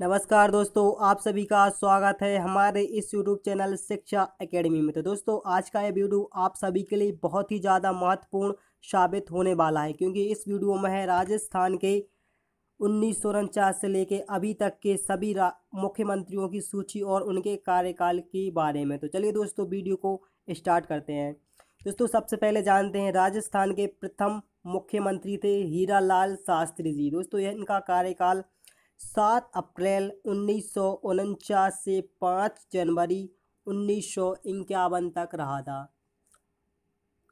नमस्कार दोस्तों आप सभी का स्वागत है हमारे इस यूट्यूब चैनल शिक्षा एकेडमी में तो दोस्तों आज का ये वीडियो आप सभी के लिए बहुत ही ज़्यादा महत्वपूर्ण साबित होने वाला है क्योंकि इस वीडियो में है राजस्थान के उन्नीस से लेके अभी तक के सभी मुख्यमंत्रियों की सूची और उनके कार्यकाल के बारे में तो चलिए दोस्तों वीडियो को स्टार्ट करते हैं दोस्तों सबसे पहले जानते हैं राजस्थान के प्रथम मुख्यमंत्री थे हीरा लाल शास्त्री जी दोस्तों इनका कार्यकाल सात अप्रैल उन्नीस से पाँच जनवरी उन्नीस तक रहा था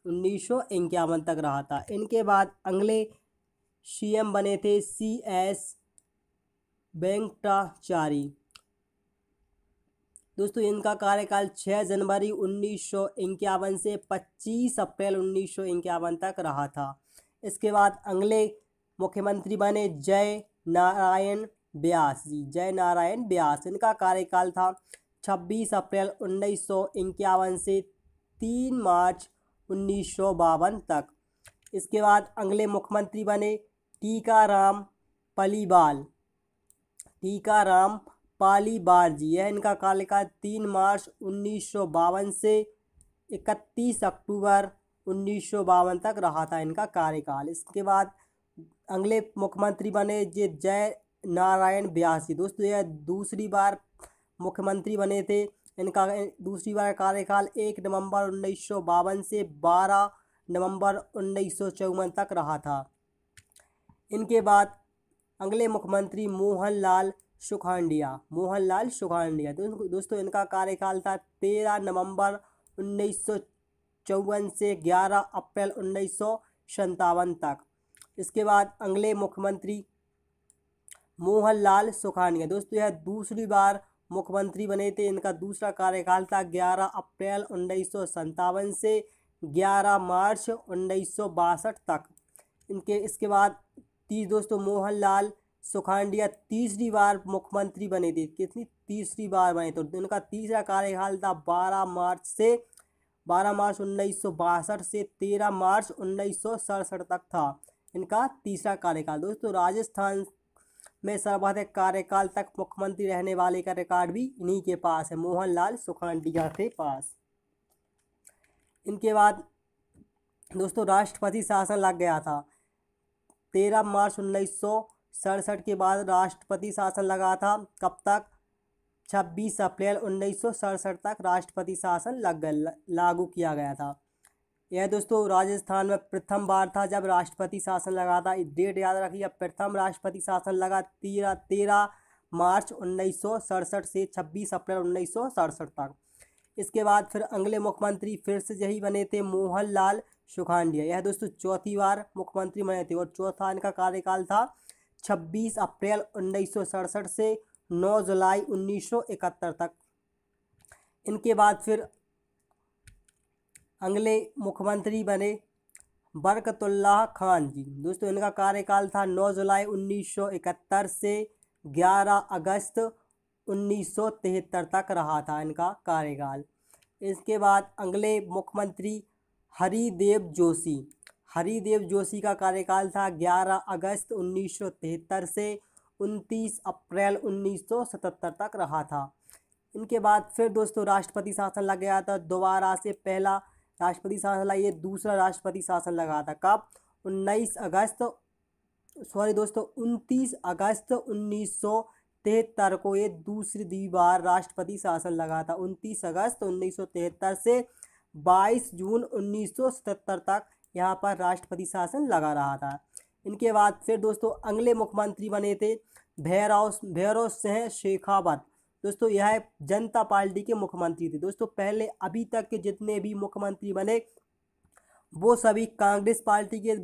उन्नीस तक रहा था इनके बाद अगले सीएम बने थे सी एस वेंकटाचारी दोस्तों इनका कार्यकाल 6 जनवरी उन्नीस से 25 अप्रैल उन्नीस तक रहा था इसके बाद अगले मुख्यमंत्री बने जय नारायण व्यास जी जय नारायण व्यास इनका कार्यकाल था 26 अप्रैल उन्नीस से 3 मार्च उन्नीस तक इसके बाद अगले मुख्यमंत्री बने टीकाराम पलीबाल टीकाराम पालीबार जी यह इनका कार्यकाल तीन मार्च उन्नीस से इकतीस अक्टूबर उन्नीस तक रहा था इनका कार्यकाल इसके बाद अगले मुख्यमंत्री बने जे जय नारायण ब्यासी जी दोस्तों यह दूसरी बार मुख्यमंत्री बने थे इनका दूसरी बार कार्यकाल एक नवंबर उन्नीस से 12 नवंबर उन्नीस तक रहा था इनके बाद अगले मुख्यमंत्री मोहनलाल सुखांडिया मोहनलाल सुखांडिया दोस्तों इनका कार्यकाल था तेरह नवंबर उन्नीस से 11 अप्रैल उन्नीस तक इसके बाद अगले मुख्यमंत्री मोहन लाल सुखानिया दोस्तों यह दूसरी बार मुख्यमंत्री बने थे इनका दूसरा कार्यकाल था ग्यारह अप्रैल उन्नीस से ग्यारह मार्च उन्नीस तक इनके इसके बाद तीस दोस्तों मोहन लाल सुखांडिया तीसरी बार मुख्यमंत्री बने थे कितनी तीसरी बार बने तो इनका तीसरा कार्यकाल था बारह मार्च से बारह मार्च उन्नीस से तेरह मार्च उन्नीस तक था इनका तीसरा कार्यकाल दोस्तों राजस्थान में सर्वाधिक कार्यकाल तक मुख्यमंत्री रहने वाले का रिकॉर्ड भी इन्हीं के पास है मोहनलाल सुखांडिया के पास इनके बाद दोस्तों राष्ट्रपति शासन लग गया था तेरह मार्च उन्नीस सड़सठ के बाद राष्ट्रपति शासन लगा था कब तक छब्बीस अप्रैल उन्नीस तक राष्ट्रपति शासन लग लागू किया गया था यह दोस्तों राजस्थान में प्रथम बार था जब राष्ट्रपति शासन लगा था डेट याद रखिए प्रथम राष्ट्रपति शासन लगा तेरह तेरह मार्च उन्नीस से छब्बीस अप्रैल उन्नीस तक इसके बाद फिर अगले मुख्यमंत्री फिर से यही बने थे मोहन लाल सुखांडिया यह दोस्तों चौथी बार मुख्यमंत्री बने थे और चौथा इनका कार्यकाल था 26 अप्रैल उन्नीस से 9 जुलाई 1971 तक इनके बाद फिर अगले मुख्यमंत्री बने बरकतुल्लाह खान जी दोस्तों इनका कार्यकाल था 9 जुलाई 1971 से 11 अगस्त 1973 तक रहा था इनका कार्यकाल इसके बाद अगले मुख्यमंत्री हरिदेव जोशी हरिदेव जोशी का कार्यकाल था 11 अगस्त 1973 से 29 अप्रैल 1977 तक रहा था इनके बाद फिर दोस्तों राष्ट्रपति शासन लग गया था दोबारा से पहला राष्ट्रपति शासन लगा ये दूसरा राष्ट्रपति शासन लगा था कब उन्नीस अगस्त सॉरी दोस्तों उनतीस अगस्त उन्नीस सौ तिहत्तर को ये दूसरी दीवार राष्ट्रपति शासन लगा था उनतीस अगस्त उन्नीस सौ तिहत्तर से बाईस जून उन्नीस सौ सतहत्तर तक यहाँ पर राष्ट्रपति शासन लगा रहा था इनके बाद फिर दोस्तों अगले मुख्यमंत्री बने थे भैराव भैरव सिंह शेखावत दोस्तों यह जनता पार्टी के मुख्यमंत्री थे दोस्तों पहले अभी तक के जितने भी मुख्यमंत्री बने वो सभी कांग्रेस पार्टी के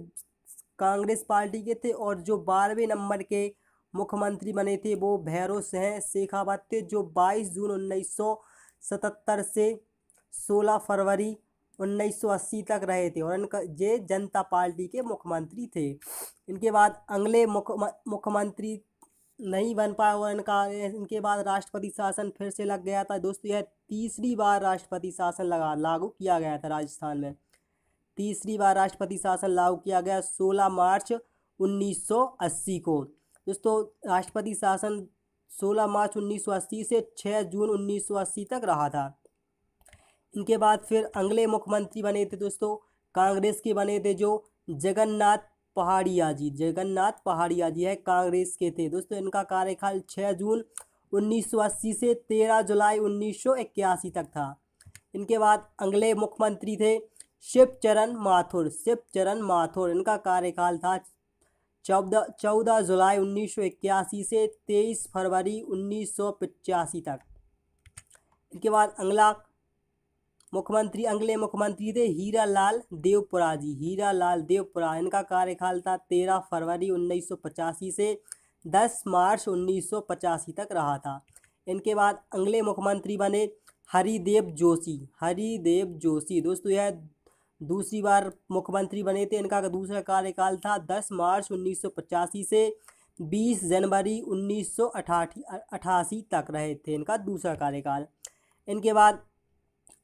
कांग्रेस पार्टी के थे और जो बारहवें नंबर के मुख्यमंत्री बने थे वो भैरव सिंह शेखावत थे जो 22 जून 1977 से 16 फरवरी 1980 तक रहे थे और इनका ये जनता पार्टी के मुख्यमंत्री थे इनके बाद अगले मुख्यमंत्री नहीं बन पाया और इनका इनके बाद राष्ट्रपति शासन फिर से लग गया था दोस्तों यह तीसरी बार राष्ट्रपति शासन लगा लागू किया गया था राजस्थान में तीसरी बार राष्ट्रपति शासन लागू किया गया 16 मार्च 1980 को दोस्तों राष्ट्रपति शासन 16 मार्च 1980 से 6 जून 1980 तक रहा था इनके बाद फिर अगले मुख्यमंत्री बने थे दोस्तों कांग्रेस के बने थे जो जगन्नाथ पहाड़िया जी जगन्नाथ पहाड़िया जी है कांग्रेस के थे दोस्तों इनका कार्यकाल 6 जून 1980 से 13 जुलाई 1981 तक था इनके बाद अगले मुख्यमंत्री थे शिव चरण माथुर शिव चरण माथुर इनका कार्यकाल था चौदह चौदह जुलाई 1981 से 23 फरवरी 1985 तक इनके बाद अगला मुख्यमंत्री अगले मुख्यमंत्री थे हीरा लाल देवपुरा जी हीरा लाल देवपुरा इनका कार्यकाल था तेरह फरवरी उन्नीस से दस मार्च उन्नीस तक रहा था इनके बाद अगले मुख्यमंत्री बने हरिदेव जोशी हरिदेव जोशी दोस्तों यह दूसरी बार मुख्यमंत्री बने थे इनका दूसरा कार्यकाल था दस मार्च उन्नीस से बीस जनवरी उन्नीस तक रहे थे इनका दूसरा कार्यकाल इनके बाद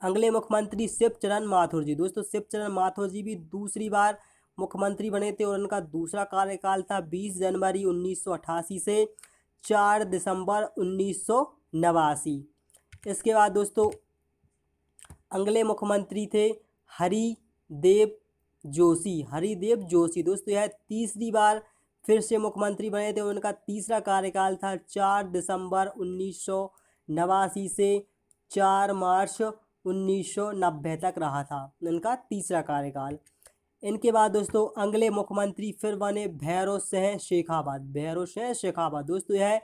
अगले मुख्यमंत्री शिव चरण माथुर जी दोस्तों शिव चरण माथुर जी भी दूसरी बार मुख्यमंत्री बने थे और उनका दूसरा कार्यकाल था 20 जनवरी 1988 से 4 दिसंबर उन्नीस इसके बाद दोस्तों अगले मुख्यमंत्री थे हरी देव जोशी हरिदेव जोशी दोस्तों यह तीसरी बार फिर से मुख्यमंत्री बने थे उनका तीसरा कार्यकाल था 4 दिसंबर उन्नीस से 4 मार्च उन्नीस तक रहा था इनका तीसरा कार्यकाल इनके बाद दोस्तों अगले मुख्यमंत्री फिर बने भैरव सिंह शेखावत भैरव सिंह शेखावत दोस्तों यह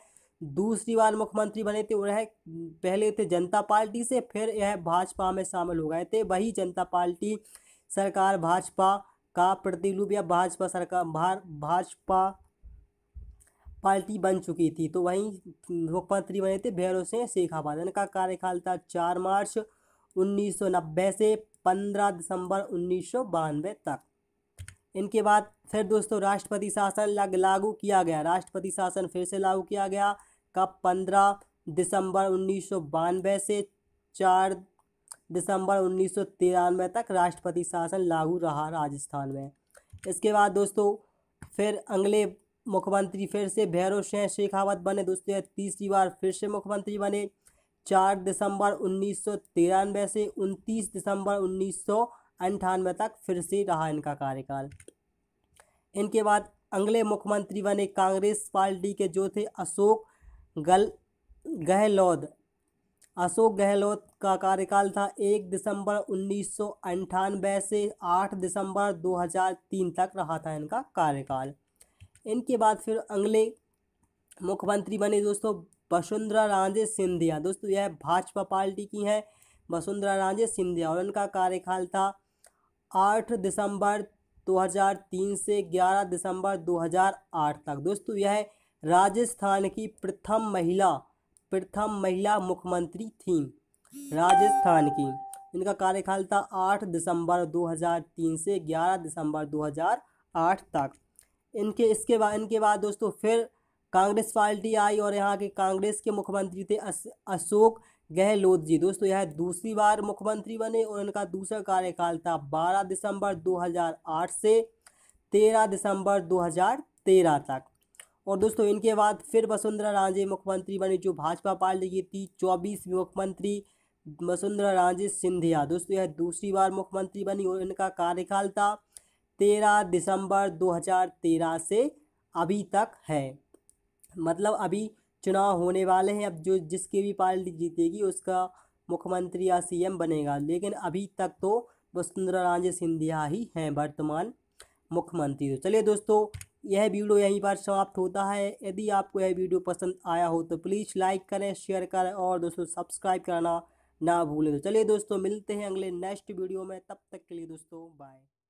दूसरी बार मुख्यमंत्री बने थे वह पहले थे जनता पार्टी से फिर यह भाजपा में शामिल हो गए थे वही जनता पार्टी सरकार भाजपा का प्रतिरूप या भाजपा सरकार भार भाजपा पार्टी बन चुकी थी तो वहीं मुख्यमंत्री बने थे भैरव सिंह शेखावत इनका कार्यकाल था चार मार्च 1990 से 15 दिसंबर उन्नीस तक इनके बाद फिर दोस्तों राष्ट्रपति शासन लग लागू किया गया राष्ट्रपति शासन फिर से लागू किया गया कब 15 दिसंबर उन्नीस से 4 दिसंबर उन्नीस तक राष्ट्रपति शासन लागू रहा राजस्थान में इसके बाद दोस्तों फिर अगले मुख्यमंत्री फिर से भैरव सिंह शेखावत बने दोस्तों तीसरी बार फिर से मुख्यमंत्री बने चार दिसंबर उन्नीस से उनतीस दिसंबर उन्नीस तक फिर से रहा इनका कार्यकाल इनके बाद अगले मुख्यमंत्री बने कांग्रेस पार्टी के जो थे अशोक गल गहलोत अशोक गहलोत का कार्यकाल था एक दिसंबर उन्नीस से आठ दिसंबर 2003 तक रहा था इनका कार्यकाल इनके बाद फिर अगले मुख्यमंत्री बने दोस्तों वसुंधरा राजे सिंधिया दोस्तों यह भाजपा पार्टी की हैं वसुंधरा राजे सिंधिया और इनका कार्यकाल था आठ दिसंबर 2003 से 11 दिसंबर 2008 तक दोस्तों यह राजस्थान की प्रथम महिला प्रथम महिला मुख्यमंत्री थी राजस्थान की इनका कार्यकाल था 8 दिसंबर 2003 से 11 दिसंबर 2008 तक इनके इसके बाद इनके बाद दोस्तों फिर कांग्रेस पार्टी आई और यहाँ के कांग्रेस के मुख्यमंत्री थे अस, अशोक गहलोत जी दोस्तों यह दूसरी बार मुख्यमंत्री बने और इनका दूसरा कार्यकाल था 12 दिसंबर 2008 से 13 दिसंबर 2013 तक और दोस्तों इनके बाद फिर वसुंधरा राजे मुख्यमंत्री बनी जो भाजपा पार्टी की थी चौबीसवीं मुख्यमंत्री वसुंधरा राजे सिंधिया दोस्तों यह दूसरी बार मुख्यमंत्री बनी और इनका कार्यकाल था तेरह दिसंबर तेरह से अभी तक है मतलब अभी चुनाव होने वाले हैं अब जो जिसकी भी पार्टी जीतेगी उसका मुख्यमंत्री या सीएम बनेगा लेकिन अभी तक तो वसुंधरा राजे सिंधिया ही हैं वर्तमान मुख्यमंत्री तो चलिए दोस्तों यह वीडियो यहीं पर समाप्त होता है यदि आपको यह वीडियो पसंद आया हो तो प्लीज़ लाइक करें शेयर करें और दोस्तों सब्सक्राइब करना ना भूलें तो चलिए दोस्तों मिलते हैं अगले नेक्स्ट वीडियो में तब तक के लिए दोस्तों बाय